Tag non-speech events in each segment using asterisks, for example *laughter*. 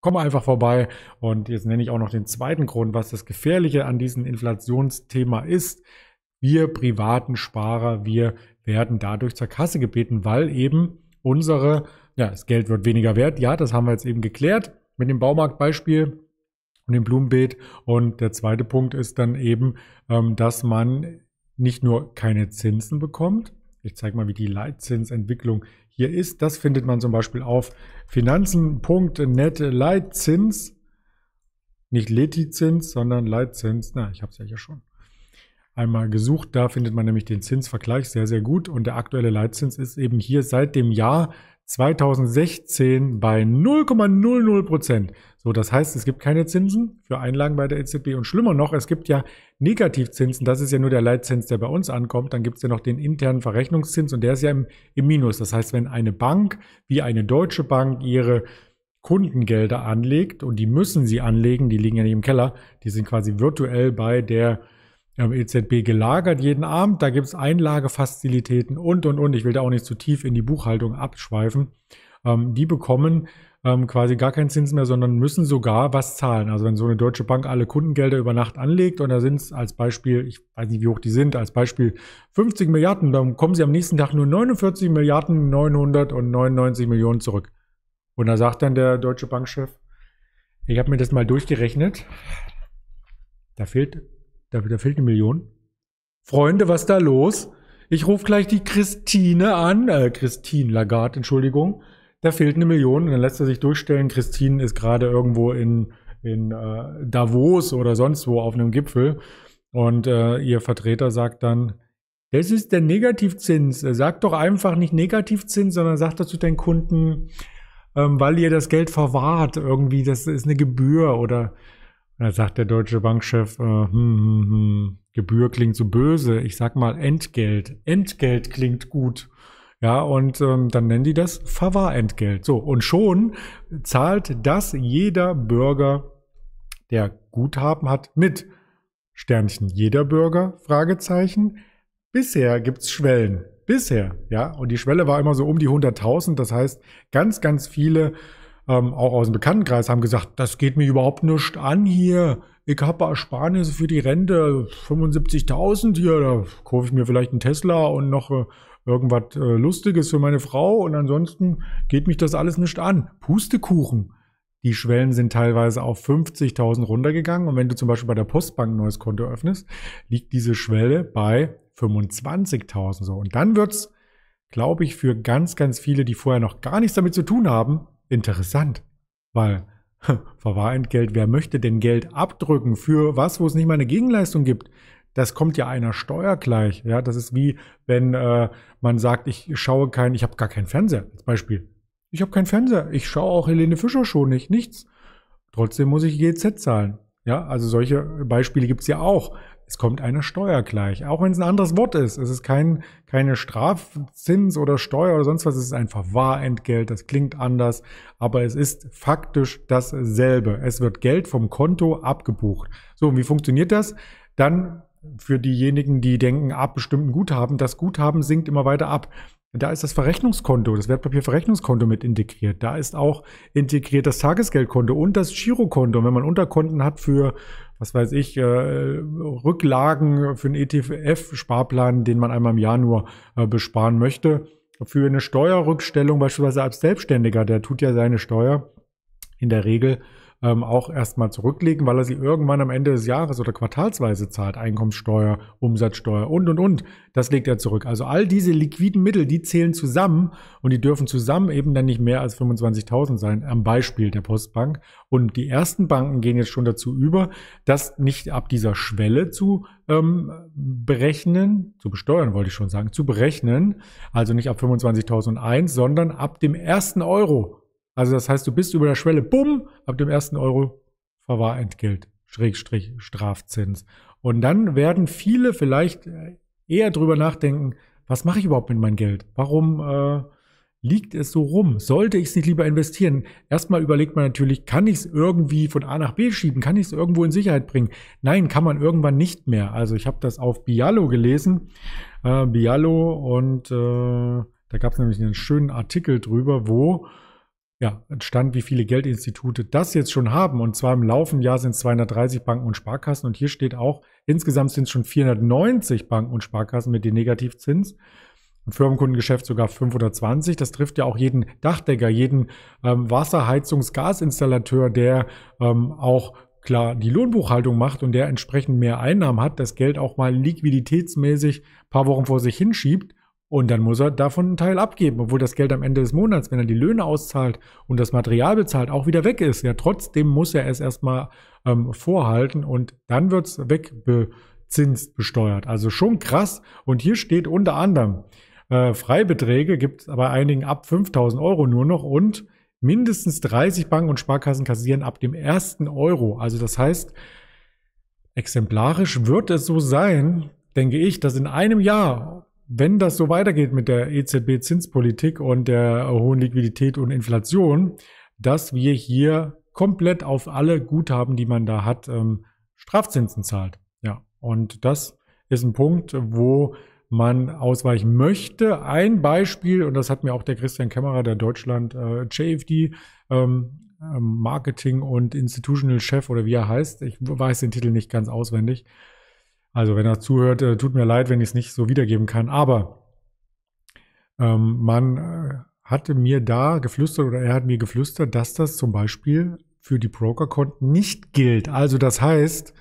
komm einfach vorbei. Und jetzt nenne ich auch noch den zweiten Grund, was das Gefährliche an diesem Inflationsthema ist. Wir privaten Sparer, wir werden dadurch zur Kasse gebeten, weil eben unsere, ja, das Geld wird weniger wert. Ja, das haben wir jetzt eben geklärt mit dem Baumarktbeispiel und dem Blumenbeet. Und der zweite Punkt ist dann eben, ähm, dass man nicht nur keine Zinsen bekommt, ich zeige mal, wie die Leitzinsentwicklung hier ist. Das findet man zum Beispiel auf finanzen.net Leitzins. Nicht Letizins, sondern Leitzins. Na, ich habe es ja hier schon einmal gesucht. Da findet man nämlich den Zinsvergleich sehr, sehr gut. Und der aktuelle Leitzins ist eben hier seit dem Jahr 2016 bei 0,00 Prozent. So, das heißt, es gibt keine Zinsen für Einlagen bei der EZB. Und schlimmer noch, es gibt ja Negativzinsen. Das ist ja nur der Leitzins, der bei uns ankommt. Dann gibt es ja noch den internen Verrechnungszins und der ist ja im, im Minus. Das heißt, wenn eine Bank wie eine deutsche Bank ihre Kundengelder anlegt und die müssen sie anlegen, die liegen ja nicht im Keller, die sind quasi virtuell bei der wir haben EZB gelagert jeden Abend. Da gibt es Einlagefazilitäten und, und, und. Ich will da auch nicht zu tief in die Buchhaltung abschweifen. Ähm, die bekommen ähm, quasi gar keinen Zins mehr, sondern müssen sogar was zahlen. Also wenn so eine deutsche Bank alle Kundengelder über Nacht anlegt und da sind es als Beispiel, ich weiß nicht, wie hoch die sind, als Beispiel 50 Milliarden, dann kommen sie am nächsten Tag nur 49 Milliarden 999 Millionen zurück. Und da sagt dann der deutsche Bankchef, ich habe mir das mal durchgerechnet, da fehlt da, da fehlt eine Million. Freunde, was da los? Ich rufe gleich die Christine an. Äh, Christine Lagarde, Entschuldigung. Da fehlt eine Million. Und dann lässt er sich durchstellen. Christine ist gerade irgendwo in, in äh, Davos oder sonst wo auf einem Gipfel. Und äh, ihr Vertreter sagt dann, das ist der Negativzins. Äh, sag doch einfach nicht Negativzins, sondern sag dazu deinen Kunden, ähm, weil ihr das Geld verwahrt, irgendwie, das ist eine Gebühr oder und da sagt der deutsche Bankchef, äh, hm, hm, hm, Gebühr klingt so böse. Ich sag mal Entgelt. Entgelt klingt gut. Ja, und ähm, dann nennen die das favor So, und schon zahlt das jeder Bürger, der Guthaben hat, mit. Sternchen jeder Bürger, Fragezeichen. Bisher gibt's Schwellen. Bisher, ja. Und die Schwelle war immer so um die 100.000. Das heißt, ganz, ganz viele ähm, auch aus dem Bekanntenkreis, haben gesagt, das geht mir überhaupt nicht an hier. Ich habe Ersparnisse für die Rente, 75.000 hier, da kaufe ich mir vielleicht einen Tesla und noch äh, irgendwas äh, Lustiges für meine Frau und ansonsten geht mich das alles nicht an. Pustekuchen. Die Schwellen sind teilweise auf 50.000 runtergegangen und wenn du zum Beispiel bei der Postbank ein neues Konto öffnest, liegt diese Schwelle bei 25.000 so. Und dann wird's, glaube ich, für ganz, ganz viele, die vorher noch gar nichts damit zu tun haben, interessant, weil *laughs* Verwahrentgelt, wer möchte denn Geld abdrücken für was, wo es nicht mal eine Gegenleistung gibt? Das kommt ja einer Steuer gleich. Ja, das ist wie wenn äh, man sagt, ich schaue kein, ich habe gar keinen Fernseher. Als Beispiel, ich habe keinen Fernseher, ich schaue auch Helene Fischer schon nicht, nichts. Trotzdem muss ich GZ zahlen. Ja, also solche Beispiele gibt es ja auch es kommt eine Steuer gleich. Auch wenn es ein anderes Wort ist. Es ist kein, keine Strafzins oder Steuer oder sonst was. Es ist ein Verwahrentgelt. Das klingt anders. Aber es ist faktisch dasselbe. Es wird Geld vom Konto abgebucht. So, und wie funktioniert das? Dann für diejenigen, die denken, ab bestimmten Guthaben, das Guthaben sinkt immer weiter ab. Da ist das Verrechnungskonto, das Wertpapierverrechnungskonto mit integriert. Da ist auch integriert das Tagesgeldkonto und das Girokonto. Und wenn man Unterkonten hat für was weiß ich, äh, Rücklagen für einen ETF-Sparplan, den man einmal im Jahr nur äh, besparen möchte. Für eine Steuerrückstellung beispielsweise als Selbstständiger, der tut ja seine Steuer in der Regel ähm, auch erstmal zurücklegen, weil er sie irgendwann am Ende des Jahres oder quartalsweise zahlt. Einkommenssteuer, Umsatzsteuer und, und, und. Das legt er zurück. Also all diese liquiden Mittel, die zählen zusammen und die dürfen zusammen eben dann nicht mehr als 25.000 sein, am Beispiel der Postbank. Und die ersten Banken gehen jetzt schon dazu über, das nicht ab dieser Schwelle zu ähm, berechnen, zu besteuern wollte ich schon sagen, zu berechnen, also nicht ab 25.001, sondern ab dem ersten Euro also das heißt, du bist über der Schwelle, bumm, ab dem ersten Euro Verwahrentgelt, Schrägstrich Strafzins. Und dann werden viele vielleicht äh, eher drüber nachdenken, was mache ich überhaupt mit meinem Geld? Warum äh, liegt es so rum? Sollte ich es nicht lieber investieren? Erstmal überlegt man natürlich, kann ich es irgendwie von A nach B schieben? Kann ich es irgendwo in Sicherheit bringen? Nein, kann man irgendwann nicht mehr. Also ich habe das auf Bialo gelesen. Äh, Bialo und äh, da gab es nämlich einen schönen Artikel drüber, wo ja, entstand, wie viele Geldinstitute das jetzt schon haben. Und zwar im laufenden Jahr sind es 230 Banken und Sparkassen. Und hier steht auch, insgesamt sind es schon 490 Banken und Sparkassen mit dem Negativzins. Im Firmenkundengeschäft sogar 520. Das trifft ja auch jeden Dachdecker, jeden ähm, Wasserheizungs-, Gasinstallateur, der ähm, auch klar die Lohnbuchhaltung macht und der entsprechend mehr Einnahmen hat, das Geld auch mal liquiditätsmäßig paar Wochen vor sich hinschiebt und dann muss er davon einen Teil abgeben, obwohl das Geld am Ende des Monats, wenn er die Löhne auszahlt und das Material bezahlt, auch wieder weg ist. Ja, trotzdem muss er es erstmal ähm, vorhalten und dann wird es wegbezinst besteuert. Also schon krass. Und hier steht unter anderem, äh, Freibeträge gibt es bei einigen ab 5000 Euro nur noch und mindestens 30 Banken und Sparkassen kassieren ab dem ersten Euro. Also das heißt, exemplarisch wird es so sein, denke ich, dass in einem Jahr wenn das so weitergeht mit der EZB-Zinspolitik und der hohen Liquidität und Inflation, dass wir hier komplett auf alle Guthaben, die man da hat, ähm, Strafzinsen zahlt. Ja, und das ist ein Punkt, wo man ausweichen möchte. Ein Beispiel, und das hat mir auch der Christian Kämmerer, der Deutschland äh, JFD ähm, ähm, Marketing und Institutional Chef oder wie er heißt, ich weiß den Titel nicht ganz auswendig, also wenn er zuhört, äh, tut mir leid, wenn ich es nicht so wiedergeben kann. Aber ähm, man äh, hatte mir da geflüstert oder er hat mir geflüstert, dass das zum Beispiel für die Brokerkonten nicht gilt. Also das heißt,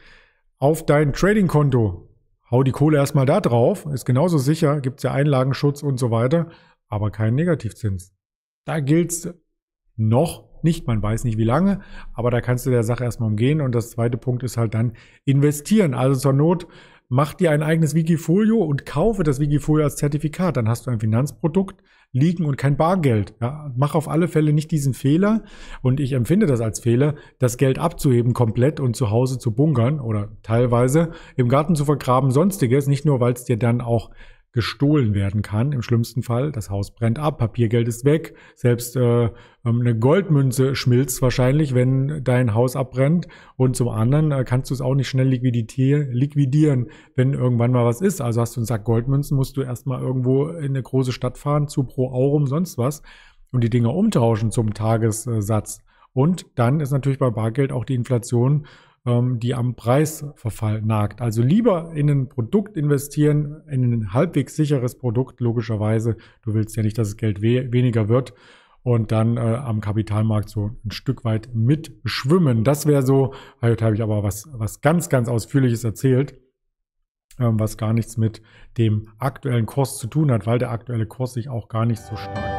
auf dein Tradingkonto hau die Kohle erstmal da drauf, ist genauso sicher, gibt es ja Einlagenschutz und so weiter, aber keinen Negativzins. Da gilt es noch nicht. Man weiß nicht, wie lange, aber da kannst du der Sache erstmal umgehen. Und das zweite Punkt ist halt dann investieren. Also zur Not, mach dir ein eigenes Wikifolio und kaufe das Wikifolio als Zertifikat. Dann hast du ein Finanzprodukt liegen und kein Bargeld. Ja, mach auf alle Fälle nicht diesen Fehler. Und ich empfinde das als Fehler, das Geld abzuheben komplett und zu Hause zu bunkern oder teilweise im Garten zu vergraben, sonstiges. Nicht nur, weil es dir dann auch gestohlen werden kann. Im schlimmsten Fall, das Haus brennt ab, Papiergeld ist weg, selbst äh, ähm, eine Goldmünze schmilzt wahrscheinlich, wenn dein Haus abbrennt. Und zum anderen äh, kannst du es auch nicht schnell liquidieren, wenn irgendwann mal was ist. Also hast du einen Sack Goldmünzen, musst du erstmal irgendwo in eine große Stadt fahren, zu Pro Aurum, sonst was, und die Dinge umtauschen zum Tagessatz. Und dann ist natürlich bei Bargeld auch die Inflation ähm, die am Preisverfall nagt. Also lieber in ein Produkt investieren, in ein halbwegs sicheres Produkt, logischerweise. Du willst ja nicht, dass das Geld we weniger wird und dann äh, am Kapitalmarkt so ein Stück weit mitschwimmen. Das wäre so, heute habe ich aber was, was ganz, ganz Ausführliches erzählt, ähm, was gar nichts mit dem aktuellen Kurs zu tun hat, weil der aktuelle Kurs sich auch gar nicht so stark